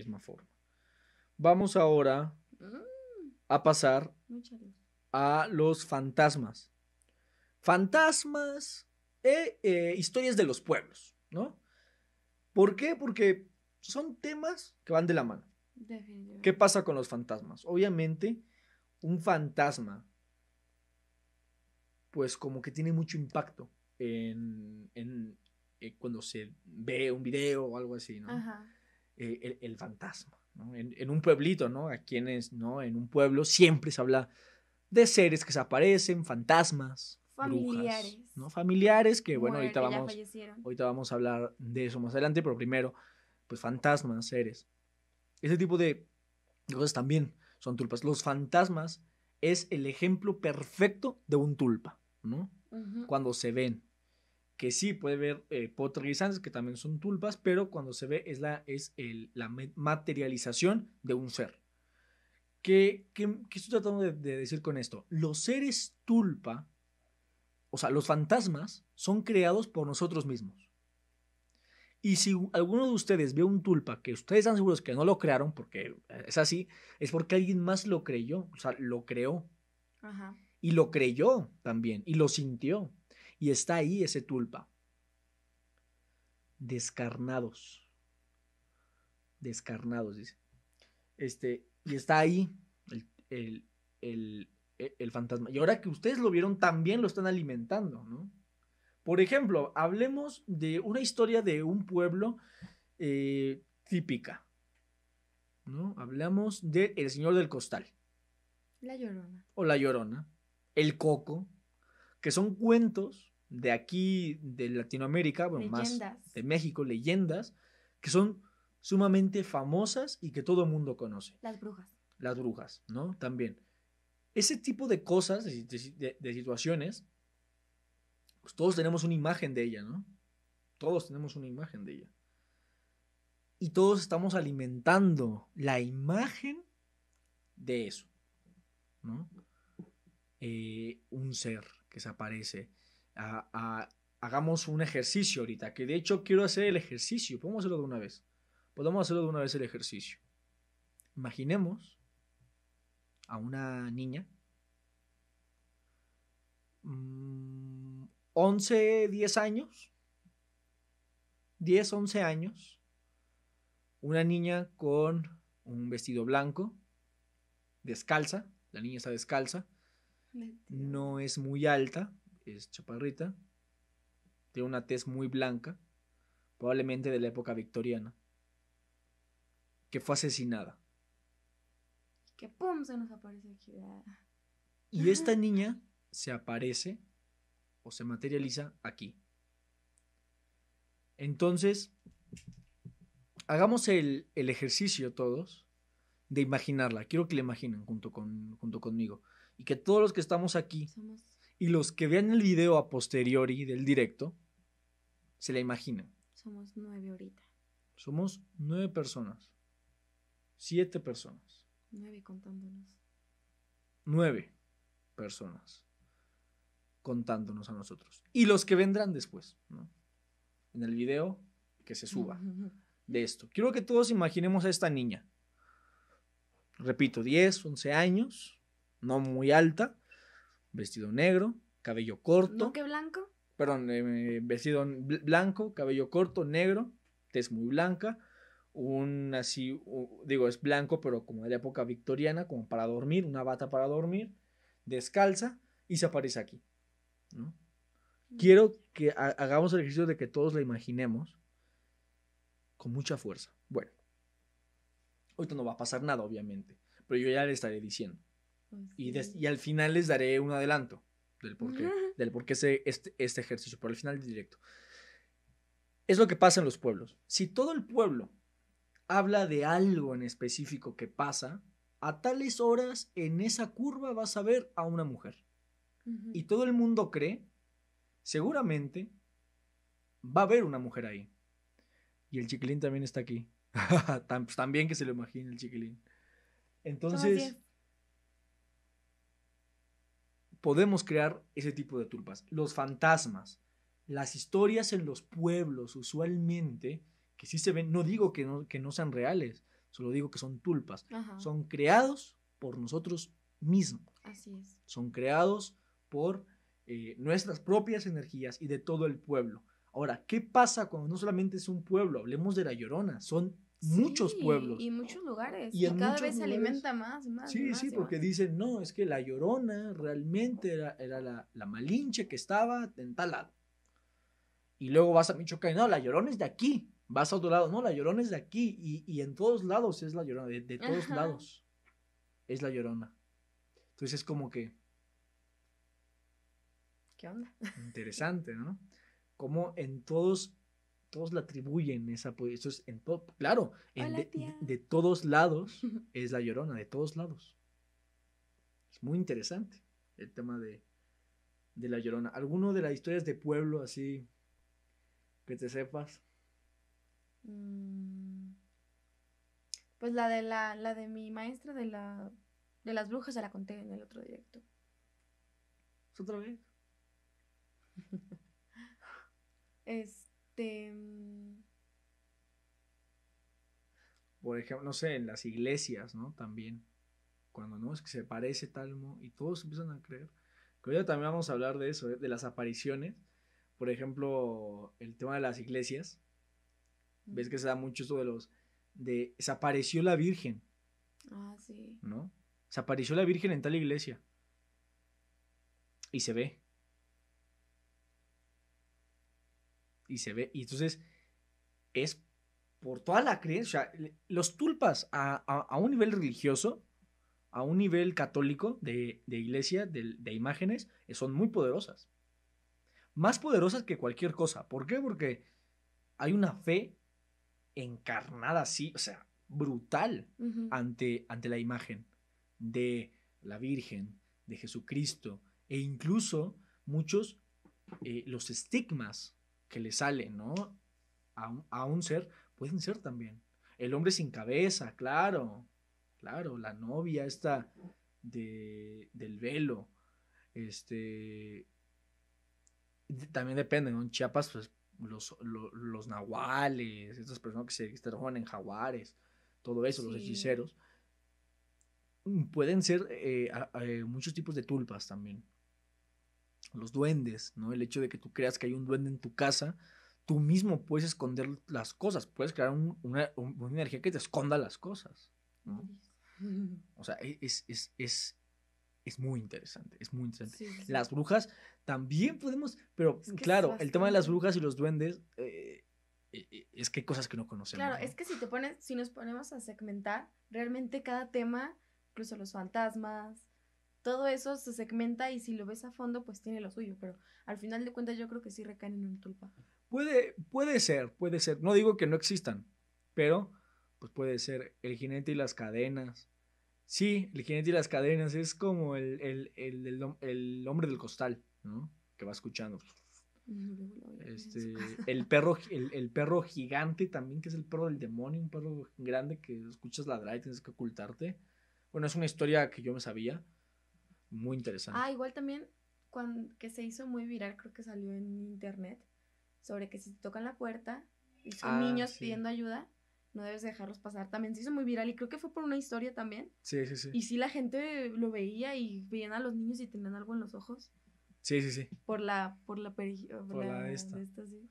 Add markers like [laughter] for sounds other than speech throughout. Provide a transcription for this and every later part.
misma forma. Vamos ahora mm. a pasar a los fantasmas. Fantasmas e eh, historias de los pueblos, ¿no? ¿Por qué? Porque son temas que van de la mano. ¿Qué pasa con los fantasmas? Obviamente, un fantasma, pues como que tiene mucho impacto en, eh, cuando se ve un video o algo así, ¿no? Ajá. Eh, el, fantasma. ¿no? En, un pueblito, ¿no? A quienes, ¿no? En un pueblo siempre se habla de seres que se aparecen, fantasmas. Familiares. ¿no? Familiares, que bueno, ahorita, vamos, ahorita vamos a hablar de eso más adelante, pero primero, pues fantasmas, seres. Ese tipo de cosas también son tulpas. Los fantasmas es el ejemplo perfecto de un tulpa, ¿no? Cuando se ven, que sí puede ver eh, potrizantes, que también son tulpas, pero cuando se ve es la, es la materialización de un ser. ¿Qué, qué, qué estoy tratando de, decir con esto? Los seres tulpa, o sea, los fantasmas, son creados por nosotros mismos. Y si alguno de ustedes ve un tulpa que ustedes están seguros que no lo crearon, porque es así, es porque alguien más lo creyó, o sea, lo creó. Y lo creyó también, y lo sintió. Y está ahí ese tulpa. Descarnados. Descarnados, dice. Este, y está ahí e, el, fantasma. Y ahora que ustedes lo vieron, también lo están alimentando, ¿no? Por ejemplo, hablemos de una historia de un pueblo eh, típica. ¿no? Hablamos de El Señor del Costal. La Llorona. O La Llorona. El Coco que son cuentos de aquí, de Latinoamérica, bueno, más de México, leyendas, que son sumamente famosas y que todo el mundo conoce. Las brujas. Las brujas, ¿no? También. Ese tipo de cosas, de, situaciones, pues todos tenemos una imagen de ella, ¿no? Todos tenemos una imagen de ella. Y todos estamos alimentando la imagen de eso, ¿no? Eh, un ser que se aparece. hagamos un ejercicio ahorita, que de hecho quiero hacer el ejercicio. Podemos hacerlo de una vez. Podemos hacerlo de una vez el ejercicio. Imaginemos a una niña. 11, mm, 10 años. 10, 11 años. Una niña con un vestido blanco, descalza. La niña está descalza no es muy alta, es chaparrita. Tiene una tez muy blanca, probablemente de la época victoriana, que fue asesinada. pum, se nos aparece aquí. Ah. Y esta niña se aparece o se materializa aquí. Entonces, hagamos el, ejercicio todos de imaginarla. Quiero que la imaginen junto, con, junto conmigo y que todos los que estamos aquí y los que vean el video a posteriori del directo se la imaginen. Somos nueve ahorita. Somos nueve personas. Siete personas. Nueve contándonos. Nueve personas contándonos a nosotros. Y los que vendrán después, ¿no? En el video que se suba [laughs] de esto. Quiero que todos imaginemos a esta niña. Repito, 10, 11 años, no muy alta, vestido negro, cabello corto. ¿No que blanco? Perdón, eh, vestido blanco, cabello corto, negro, tez muy blanca, un así, digo, es blanco, pero como de la época victoriana, como para dormir, una bata para dormir, descalza y se aparece aquí, ¿no? Mm. Quiero que hagamos el ejercicio de que todos la imaginemos con mucha fuerza. Bueno, ahorita no va a pasar nada, obviamente, pero yo ya le estaré diciendo. Y, al final les daré un adelanto del porqué, del por este, este, ejercicio, pero al final directo. Es lo que pasa en los pueblos. Si todo el pueblo habla de algo en específico que pasa, a tales horas en esa curva vas a ver a una mujer. Y todo el mundo cree, seguramente va a haber una mujer ahí. Y el chiquilín también está aquí. [laughs] también pues, que se lo imagine el chiquilín. Entonces, podemos crear ese tipo de tulpas. Los fantasmas, las historias en los pueblos usualmente, que sí se ven, no digo que no, que no sean reales, solo digo que son tulpas, son creados por nosotros mismos. Son creados por eh, nuestras propias energías y de todo el pueblo. Ahora, ¿qué pasa cuando no solamente es un pueblo? Hablemos de la Llorona, son muchos pueblos. Y muchos lugares. Y, cada vez se alimenta más, más. Sí, sí, porque dicen, no, es que la llorona realmente era, era la, la, malinche que estaba en tal lado. Y luego vas a Michoacán, no, la llorona es de aquí. Vas a otro lado, no, la llorona es de aquí. Y, en todos lados es la llorona, de, todos lados es la llorona. Entonces es como que. ¿Qué onda? Interesante, ¿no? Como en todos todos la atribuyen esa eso es en todo, claro, de, todos lados [laughs] es la llorona, de todos lados. Es muy interesante el tema de, de la llorona. ¿Alguno de las historias de pueblo así que te sepas? Mm, pues la de la, la de mi maestra de la de las brujas se la conté en el otro directo. otra vez? [laughs] es este, mm, por ejemplo, no sé, en las iglesias, ¿no? También. Cuando no es que se parece Talmo y todos empiezan a creer. Que hoy también vamos a hablar de eso, ¿eh? de las apariciones. Por ejemplo, el tema de las iglesias. Ves que se da mucho eso de los. de. se apareció la Virgen. Ah, sí. ¿No? Se apareció la Virgen en tal iglesia. Y se ve. y se ve. Y entonces es por toda la creencia. Los tulpas a, un nivel religioso, a un nivel católico de, iglesia, de, imágenes, eh, son muy poderosas. Más poderosas que cualquier cosa. ¿Por qué? Porque hay una fe encarnada así, o sea, brutal ante, ante la imagen de la Virgen, de Jesucristo, e incluso muchos eh, los estigmas que le sale, ¿no? A un, ser, pueden ser también. El hombre sin cabeza, claro, claro, la novia esta de, del velo, este, también depende, ¿no? En Chiapas, pues, los, los, nahuales, estas personas que se trabajan en jaguares, todo eso, los hechiceros. Mm, pueden ser eh, eh, muchos tipos de tulpas también los duendes, ¿no? El hecho de que tú creas que hay un duende en tu casa, tú mismo puedes esconder las cosas, puedes crear una, energía que te esconda las cosas, ¿no? [laughs] O sea, e, es, es, muy interesante, es muy interesante. Las brujas también podemos, pero claro, el tema de las brujas y los duendes... Eh, eh, eh, es que hay cosas que no conocemos. Claro, es que si te pones, si nos ponemos a segmentar, realmente cada tema, incluso los fantasmas, todo eso se segmenta y si lo ves a fondo, pues tiene lo suyo, pero al final de cuentas yo creo que sí recaen en un tulpa. Puede, puede ser, puede ser. No digo que no existan, pero pues puede ser el jinete y las cadenas. Sí, el jinete y las cadenas es como el, el, hombre del costal, ¿no? Que va escuchando. Este, el, perro, el, el, perro gigante también, que es el perro del demonio, un perro grande que escuchas ladrar y tienes que ocultarte. Bueno, es una historia que yo me sabía. Muy ah, interesante. Ah, igual también, cuando, que se hizo muy viral, creo que salió en internet, sobre que si te tocan la puerta y son ah, niños pidiendo ayuda, no debes dejarlos pasar. También se hizo muy viral y creo que fue por una historia también. Sí, sí, sí. Y sí la gente lo veía y veían a los niños y tenían algo en los ojos. Sí, sí, sí. Por la, por la, por, la, esta. sí.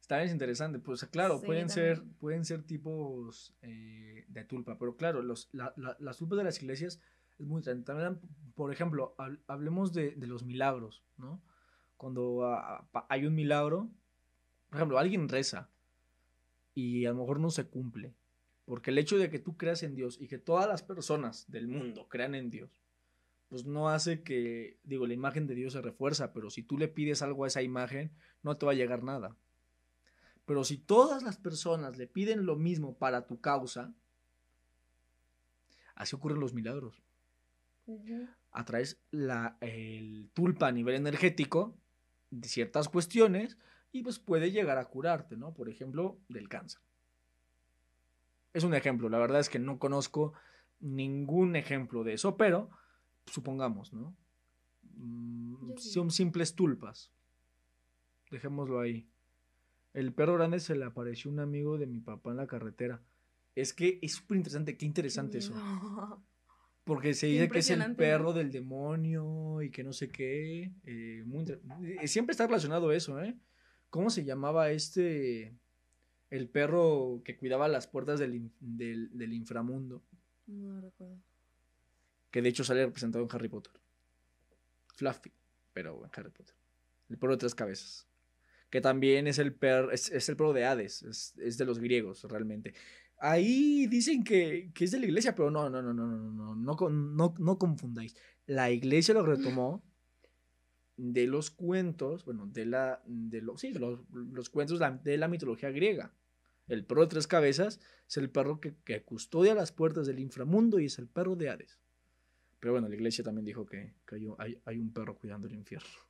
Está es interesante, pues claro, pueden ser pueden ser tipos eh, de tulpa, pero claro, los, las tulpas de las iglesias es muy Por ejemplo, hablemos de, los milagros, ¿no? Cuando ah, ah, hay un milagro, por ejemplo, alguien reza y a lo mejor no se cumple, porque el hecho de que tú creas en Dios y que todas las personas del mundo crean en Dios, pues no hace que, digo, la imagen de Dios se refuerza, pero si tú le pides algo a esa imagen, no te va a llegar nada. Pero si todas las personas le piden lo mismo para tu causa, así ocurren los milagros a través atraes la, el tulpa a nivel energético de ciertas cuestiones y pues puede llegar a curarte, ¿no? Por ejemplo, del cáncer. Es un ejemplo, la verdad es que no conozco ningún ejemplo de eso, pero supongamos, ¿no? Mm, son simples tulpas. Dejémoslo ahí. El perro grande se le apareció un amigo de mi papá en la carretera. Es que es súper interesante, qué interesante eso. [laughs] Porque se dice que es el perro del demonio y que no sé qué. Eh, eh, siempre está relacionado eso, ¿eh? ¿Cómo se llamaba este? El perro que cuidaba las puertas del, inframundo. No recuerdo. Que de hecho sale representado en Harry Potter. Fluffy, pero en Harry Potter. El perro de tres cabezas. Que también es el perro, es, el perro de Hades, es de los griegos realmente. Ahí dicen que, que, es de la iglesia, pero no, no, no, no, no, no, no, no, no, confundáis. La iglesia lo retomó de los cuentos, bueno, de la, de los, sí, los, los cuentos de la mitología griega. El perro de tres cabezas es el perro que, que, custodia las puertas del inframundo y es el perro de Hades. Pero bueno, la iglesia también dijo que, hay, hay un perro cuidando el infierno.